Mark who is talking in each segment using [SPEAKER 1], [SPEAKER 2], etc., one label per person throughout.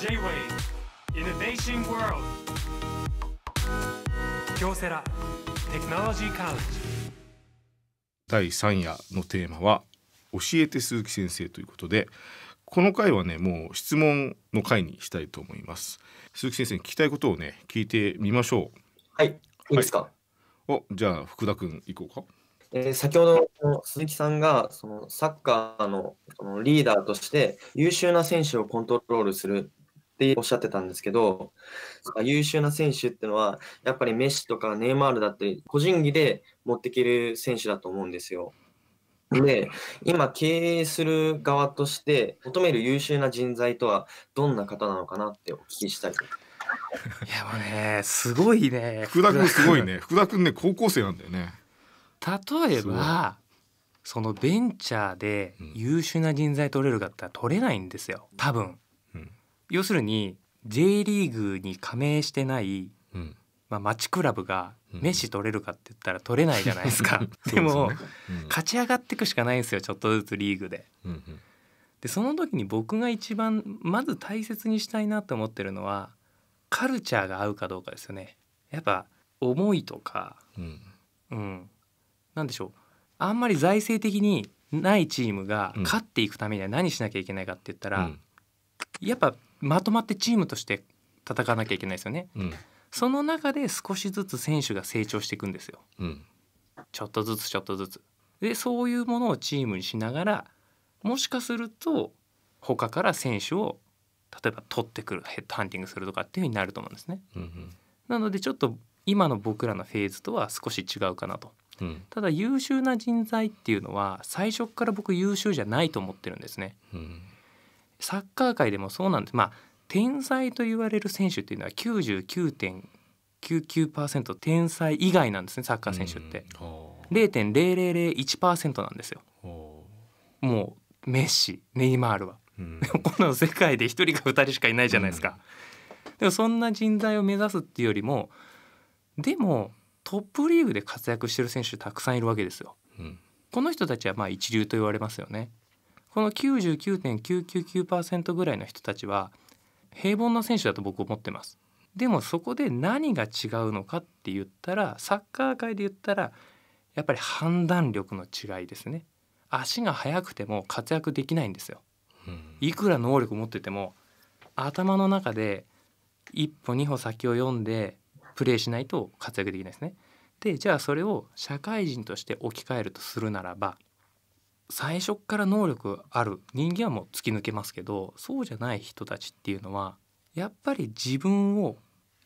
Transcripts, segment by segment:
[SPEAKER 1] J-Wave Innovation w 京セラテクノロジーカウンジ第3夜のテーマは教えて鈴木先生ということでこの回はねもう質問の回にしたいと思います鈴木先生に聞きたいことをね聞いてみましょうはい、い、いですかおじゃあ福田君行こうかえー、先ほど鈴木さんがそのサッカーののリーダーとして優秀な選手をコントロールするっておっしゃってたんですけど、優秀な選手っていうのは、やっぱりメッシとかネイマールだったり、個人技で持っていける選手だと思うんですよ。で、今経営する側として求める優秀な人材とはどんな方なのかなってお聞きしたい。いやもうね、すごいね。福田君すごいね。福田君ね、高校生なんだよね。例えば、そのベンチャーで優秀な人材取れるかったら取れないんですよ。多分。要するに J リーグに加盟してない、うん、まあ、町クラブがメッシ取れるかって言ったら取れないじゃないですか、うん、でも勝ち上がっていくしかないんですよちょっとずつリーグで。うんうん、でその時に僕が一番まず大切にしたいなと思ってるのはカルチャーが合うかどうかですよね。やっぱ思いとか、うんうん、なんでしょうあんまり財政的にないチームが勝っていくためには何しなきゃいけないかって言ったら、うん、やっぱまとまってチームとして戦わなきゃいけないですよね、うん、その中で少しずつ選手が成長していくんですよ、うん、ちょっとずつちょっとずつでそういうものをチームにしながらもしかすると他から選手を例えば取ってくるヘッドハンティングするとかっていうふうになると思うんですね、うんうん、なのでちょっと今の僕らのフェーズとは少し違うかなと、うん、ただ優秀な人材っていうのは最初から僕優秀じゃないと思ってるんですね、うんサッカー界でもそうなんですまあ天才と言われる選手っていうのは99.99%天才以外なんですねサッカー選手って、0.0001%なんですよもうメッシネイマールは、うん、この世界で1人か2人しかいないじゃないですか、うん、でもそんな人材を目指すっていうよりもでもトップリーグで活躍してる選手たくさんいるわけですよ、うん、この人たちはまあ一流と言われますよねこの99.999%ぐらいの人たちは平凡な選手だと僕思ってます。でもそこで何が違うのかって言ったらサッカー界で言ったらやっぱり判断力の違いですね足が速くても活躍できないんですよ、うん、いくら能力持ってても頭の中で一歩二歩先を読んでプレーしないと活躍できないですねでじゃあそれを社会人として置き換えるとするならば最初から能力ある人間はもう突き抜けますけどそうじゃない人たちっていうのはやっぱり自分を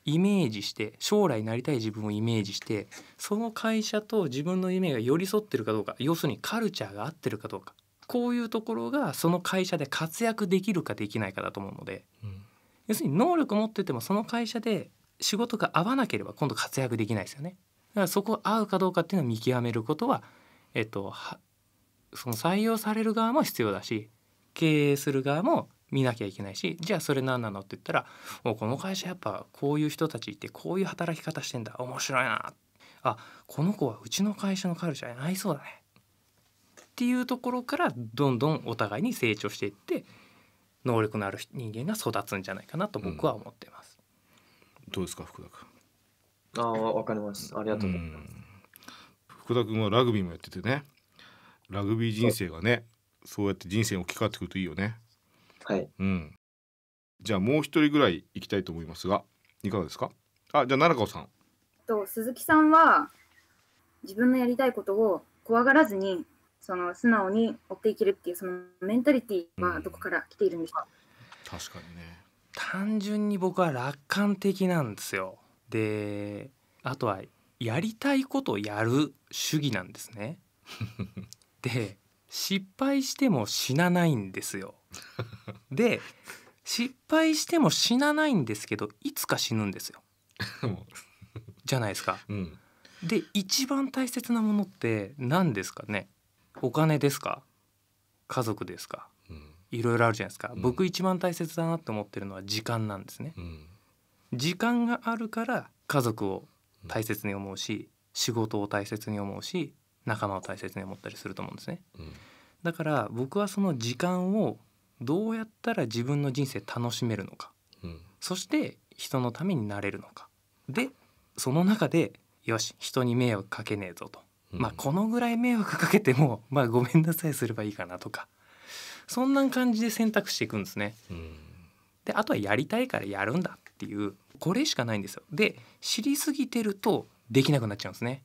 [SPEAKER 1] イメージして将来なりたい自分をイメージしてその会社と自分の夢が寄り添ってるかどうか要するにカルチャーが合ってるかどうかこういうところがその会社で活躍できるかできないかだと思うので、うん、要するに能力持っててもその会社で仕事が合わなければ今度活躍できないですよね。だからそこ合うかどうかっていうのを見極めることは、えっと、その採用される側も必要だし経営する側も見なきゃいけないしじゃあそれ何なのって言ったらもうこの会社やっぱこういう人たちいてこういう働き方してんだ面白いなあこの子はうちの会社のカルチャーに合いそうだねっていうところからどんどんお互いに成長していって能力のある人間が育つんじゃないかなと僕は思ってます。うん、どうですか福田君ああわかりますありがとうございます、うん、福田君はラグビーもやっててねラグビー人生がねそうやって人生に置き換わってくるといいよね。はい、うん、じゃあもう一人ぐらい行きたいと思いますがいかがですかあじゃあ奈良子さん。と鈴木さんは自分のやりたいことを怖がらずにその素直に追っていけるっていうそのメンタリティはどこから来ているんですか、うん、確かにね単純に僕は楽観的なんですよであとはやりたいことやる主義なんですね って失敗しても死なないんですよ。で失敗しても死なないんですけどいつか死ぬんですよ。じゃないですか。うん、で一番大切なものって何ですかねお金ですか家族ですか、いろいろあるじゃないですか、うん、僕一番大切だなって思ってるのは時間なんですね、うん、時間があるから家族を大切に思うし、仕事を大切に思うし仲間を大切に思ったりすると思うんですね、うん、だから僕はその時間をどうやったら自分の人生楽しめるのか、うん、そして人のためになれるのかでその中でよし人に迷惑かけねえぞと、うん、まあこのぐらい迷惑かけてもまあごめんなさいすればいいかなとかそんな感じで選択していくんですね。であとはやりたいからやるんだっていうこれしかないんですよ。で知りすぎてるとできなくなっちゃうんですね。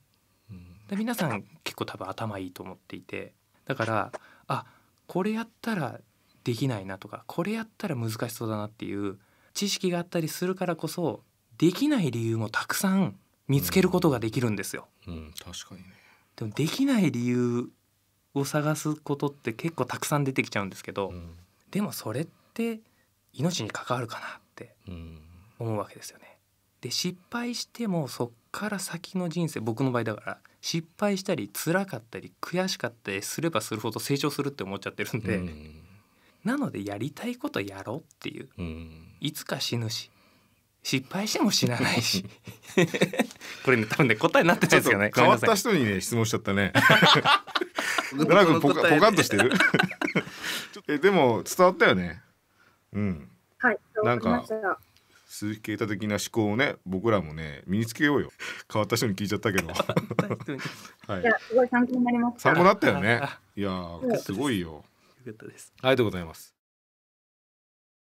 [SPEAKER 1] で皆さん結構多分頭いいと思っていてだからあこれやったらできないなとかこれやったら難しそうだなっていう知識があったりするからこそできない理由もたくさん見つけることができるんですよ。うん、うん、確かにねでもできない理由を探すことって結構たくさん出てきちゃうんですけど、うん、でもそれって命に関わるかなって思うわけですよね。で失敗してもそっから先の人生僕の場合だから失敗したり辛かったり悔しかったりすればするほど成長するって思っちゃってるんで、うん、なのでやりたいことやろうっていう、うん、いつか死ぬし失敗しても死なないし これね多分ね答えになってちゃうんですよね変わった人にね質問しちゃったねラグ ポカポカッとしてる えでも伝わったよねうんはいなんか鈴木啓太的な思考をね僕らもね身につけようよ変わった人に聞いちゃったけど はい、いやすごい参考になりました参考になったよね いやすごいよかったですありがとうございます